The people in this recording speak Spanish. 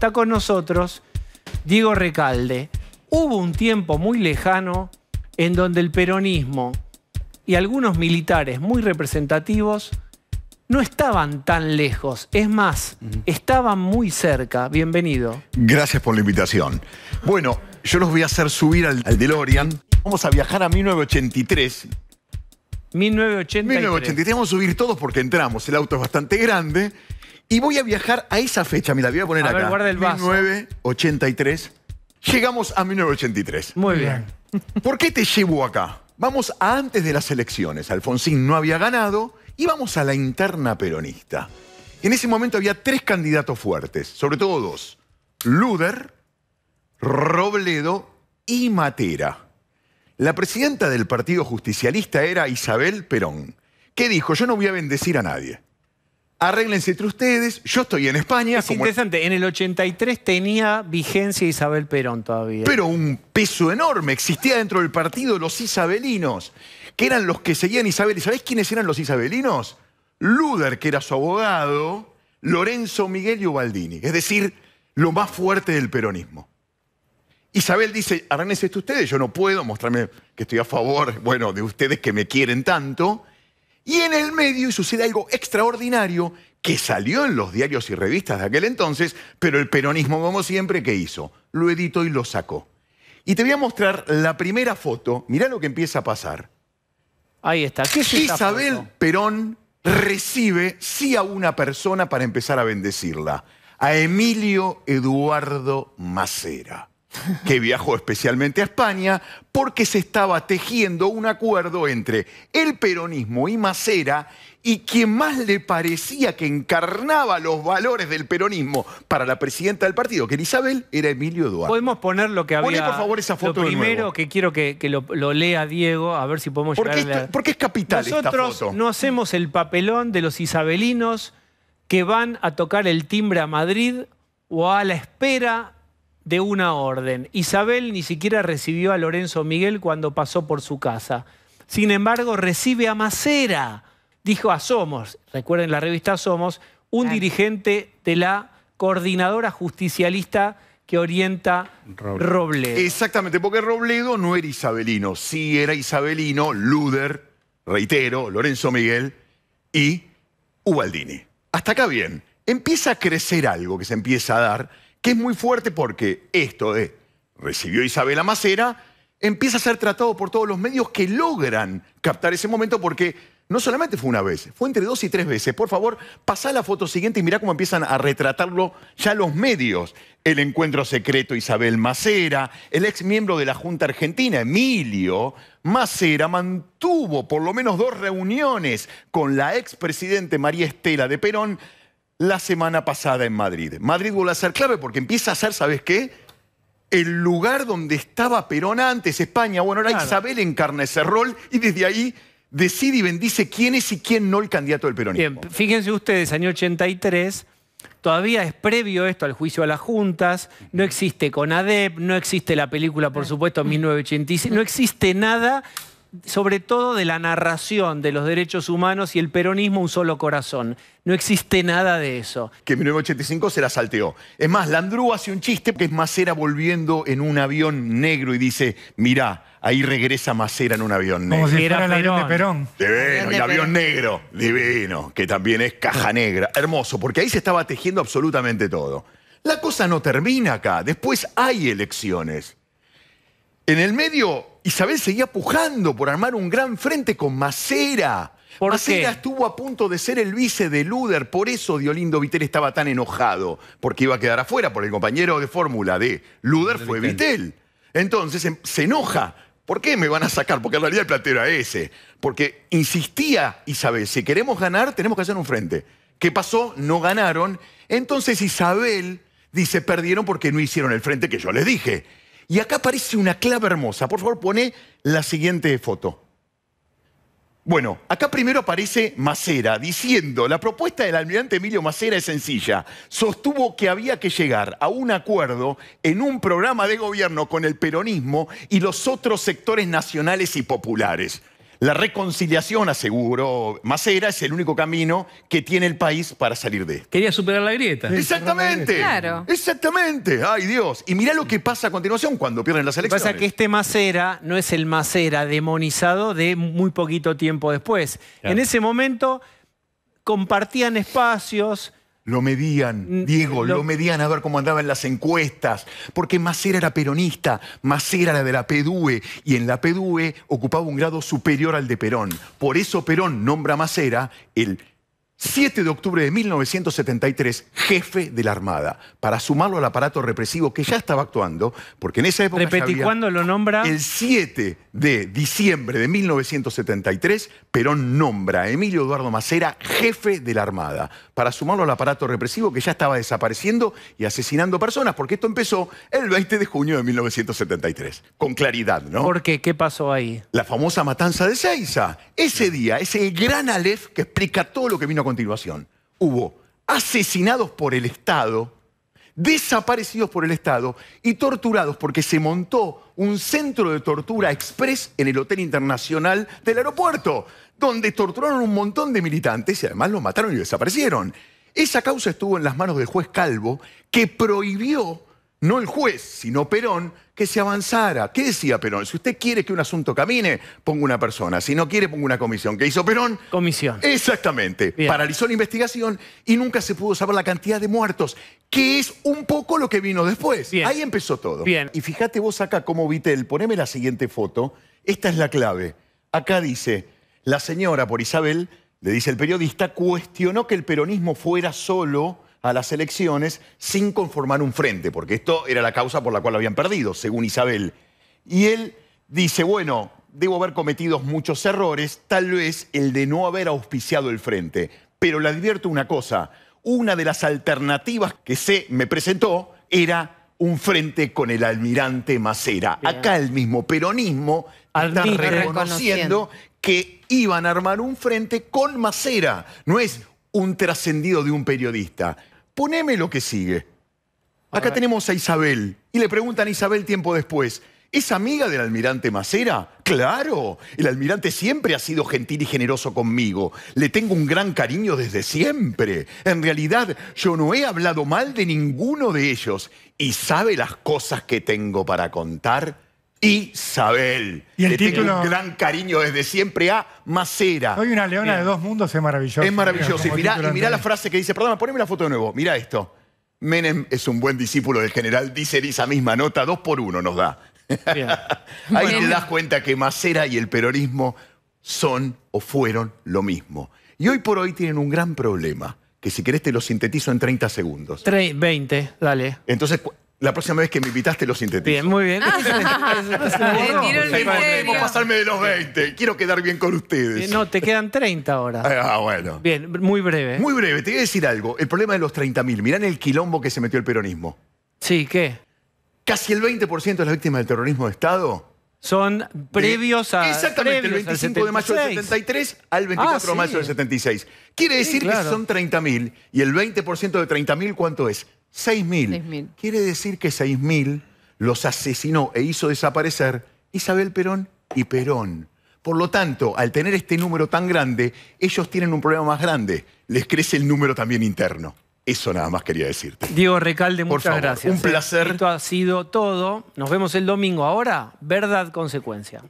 Está con nosotros Diego Recalde. Hubo un tiempo muy lejano en donde el peronismo y algunos militares muy representativos no estaban tan lejos, es más, estaban muy cerca. Bienvenido. Gracias por la invitación. Bueno, yo los voy a hacer subir al, DeLorean. Vamos a viajar a 1983. 1983. 1983, vamos a subir todos porque entramos, el auto es bastante grande y voy a viajar a esa fecha, me la voy a poner a acá. el 1983. Llegamos a 1983. Muy bien. ¿Por qué te llevo acá? Vamos a antes de las elecciones. Alfonsín no había ganado y vamos a la interna peronista. En ese momento había tres candidatos fuertes, sobre todo dos. Luder, Robledo y Matera. La presidenta del Partido Justicialista era Isabel Perón, que dijo, yo no voy a bendecir a nadie arréglense entre ustedes, yo estoy en España. Es interesante, en el 83 tenía vigencia Isabel Perón todavía. Pero un peso enorme, existía dentro del partido los isabelinos, que eran los que seguían Isabel. ¿Y sabés quiénes eran los isabelinos? Luder, que era su abogado, Lorenzo Miguel y Ubaldini, es decir, lo más fuerte del peronismo. Isabel dice, arréglense ustedes, yo no puedo mostrarme que estoy a favor, bueno, de ustedes que me quieren tanto, y en el medio sucede algo extraordinario que salió en los diarios y revistas de aquel entonces, pero el peronismo, como siempre, ¿qué hizo? Lo editó y lo sacó. Y te voy a mostrar la primera foto. Mirá lo que empieza a pasar. Ahí está. Isabel Perón recibe sí a una persona para empezar a bendecirla, a Emilio Eduardo Macera que viajó especialmente a España porque se estaba tejiendo un acuerdo entre el peronismo y Macera y quien más le parecía que encarnaba los valores del peronismo para la presidenta del partido, que era Isabel, era Emilio Duarte. Podemos poner lo que había. Poné, por favor, esa foto primero que quiero que, lo, lea Diego, a ver si podemos llegar porque, la... porque es capital Nosotros esta foto. no hacemos el papelón de los isabelinos que van a tocar el timbre a Madrid o a la espera de una orden. Isabel ni siquiera recibió a Lorenzo Miguel cuando pasó por su casa. Sin embargo, recibe a Macera. Dijo a Somos, recuerden la revista Somos, un dirigente de la coordinadora justicialista que orienta Robledo. Robledo. Exactamente, porque Robledo no era isabelino, sí era isabelino, Luder, reitero, Lorenzo Miguel y Ubaldini. Hasta acá bien, empieza a crecer algo que se empieza a dar que es muy fuerte porque esto de recibió Isabela Macera empieza a ser tratado por todos los medios que logran captar ese momento porque no solamente fue una vez, fue entre dos y tres veces. Por favor, pasá la foto siguiente y mirá cómo empiezan a retratarlo ya los medios. El encuentro secreto Isabel Macera, el ex miembro de la Junta Argentina, Emilio Macera, mantuvo por lo menos dos reuniones con la ex María Estela de Perón la semana pasada en Madrid. Madrid vuelve a ser clave porque empieza a ser, ¿sabes qué? El lugar donde estaba Perón antes, España. Bueno, ahora Isabel encarna ese rol y desde ahí decide y bendice quién es y quién no el candidato del peronismo. Bien, fíjense ustedes, año 83, Todavía es previo esto al juicio a las juntas, no existe CONADEP, no existe la película, por supuesto, 1986, no existe nada sobre todo de la narración de los derechos humanos y el peronismo un solo corazón. No existe nada de eso. Que en 1985 se la salteó. Es más, Landru hace un chiste que es Macera volviendo en un avión negro y dice, mirá, ahí regresa Macera en un avión negro. Como si fuera Perón. el avión negro, divino, que también es caja ah. negra. Hermoso, porque ahí se estaba tejiendo absolutamente todo. La cosa no termina acá, después hay elecciones. En el medio Isabel seguía pujando por armar un gran frente con Macera. Macera estuvo a punto de ser el vice de Luder, por eso Diolindo Vitel estaba tan enojado, porque iba a quedar afuera, por el compañero de fórmula de Luder fue Vitel. Entonces em, se enoja. ¿Por qué me van a sacar? Porque en realidad el platero era ese. Porque insistía Isabel, si queremos ganar, tenemos que hacer un frente. ¿Qué pasó? No ganaron. Entonces Isabel dice, perdieron porque no hicieron el frente que yo les dije. Y acá aparece una clave hermosa. Por favor, pone la siguiente foto. Bueno, acá primero aparece Macera diciendo, la propuesta del almirante Emilio Macera es sencilla. Sostuvo que había que llegar a un acuerdo en un programa de gobierno con el peronismo y los otros sectores nacionales y populares. La reconciliación, aseguró Macera, es el único camino que tiene el país para salir de Quería superar la grieta. Exactamente. Claro. Exactamente. Ay, Dios. Y mirá lo que pasa a continuación cuando pierden las elecciones. Lo que pasa que este Macera no es el Macera demonizado de muy poquito tiempo después. En ese momento compartían espacios lo medían, mm, mm, Diego, lo... medían a ver cómo andaba en las encuestas, porque Macera era peronista, Macera era de la PDUE, y en la PDUE ocupaba un grado superior al de Perón. Por eso Perón nombra a Macera el 7 de octubre de 1973, jefe de la Armada, para sumarlo al aparato represivo que ya estaba actuando, porque en esa época... Repetí, ¿cuándo lo nombra? El 7 de diciembre de 1973, Perón nombra a Emilio Eduardo Macera jefe de la Armada, para sumarlo al aparato represivo que ya estaba desapareciendo y asesinando personas, porque esto empezó el 20 de junio de 1973, con claridad, ¿no? ¿Por qué? ¿Qué pasó ahí? La famosa matanza de Seiza. Ese día, ese gran Aleph que explica todo lo que vino a continuación. Hubo asesinados por el Estado, desaparecidos por el Estado y torturados porque se montó un centro de tortura express en el Hotel Internacional del aeropuerto, donde torturaron un montón de militantes y además los mataron y desaparecieron. Esa causa estuvo en las manos del juez Calvo, que prohibió no el juez, sino Perón, que se avanzara. ¿Qué decía Perón? Si usted quiere que un asunto camine, ponga una persona. Si no quiere, ponga una comisión. ¿Qué hizo Perón? Comisión. Exactamente. Paralizó la investigación y nunca se pudo saber la cantidad de muertos, que es un poco lo que vino después. Ahí empezó todo. Bien. Y fíjate vos acá como Vitel, poneme la siguiente foto. Esta es la clave. Acá dice, la señora por Isabel, le dice el periodista, cuestionó que el peronismo fuera solo a las elecciones sin conformar un frente, porque esto era la causa por la cual habían perdido, según Isabel. Y él dice, bueno, debo haber cometido muchos errores, tal vez el de no haber auspiciado el frente. Pero le advierto una cosa, una de las alternativas que se me presentó era un frente con el almirante Macera. Acá el mismo peronismo está reconociendo que iban a armar un frente con Macera. No es un trascendido de un periodista poneme lo que sigue. Acá tenemos a Isabel y le preguntan a Isabel tiempo después. ¿Es amiga del almirante Macera? Claro, el almirante siempre ha sido gentil y generoso conmigo. Le tengo un gran cariño desde siempre. En realidad, yo no he hablado mal de ninguno de ellos. ¿Y sabe las cosas que tengo para contar? Isabel. Y el Le un gran cariño desde siempre a Macera. Hoy una leona de dos mundos, es maravilloso. Es maravilloso. Y mirá, la frase que dice, perdón, poneme la foto de nuevo. Mirá esto. Menem es un buen discípulo del general, dice esa misma nota, dos por uno nos da. Ahí te das cuenta que Macera y el peronismo son o fueron lo mismo. Y hoy por hoy tienen un gran problema, que si querés te lo sintetizo en 30 segundos. 20, dale. Entonces, la próxima vez que me invitaste lo sintetizo. Bien, muy bien. Podemos pasarme de los 20. Quiero quedar bien con ustedes. Eh, no, te quedan 30 ahora. Ah, bueno. Bien, muy breve. Muy breve. Te voy a decir algo. El problema de los 30.000. Mirá el quilombo que se metió el peronismo. Sí, ¿qué? Casi el 20% de las víctimas del terrorismo de Estado son previos a... Exactamente, el 25 de mayo del 73 al 24 ah, de mayo del 76. Quiere decir que son 30.000 y el 20% de 30.000, ¿cuánto es? 6.000. Quiere decir que 6.000 los asesinó e hizo desaparecer Isabel Perón y Perón. Por lo tanto, al tener este número tan grande, ellos tienen un problema más grande. Les crece el número también interno. Eso nada más quería decirte. Diego Recalde, muchas gracias. Un placer. Esto ha sido todo. Nos vemos el domingo. Ahora, verdad, consecuencia.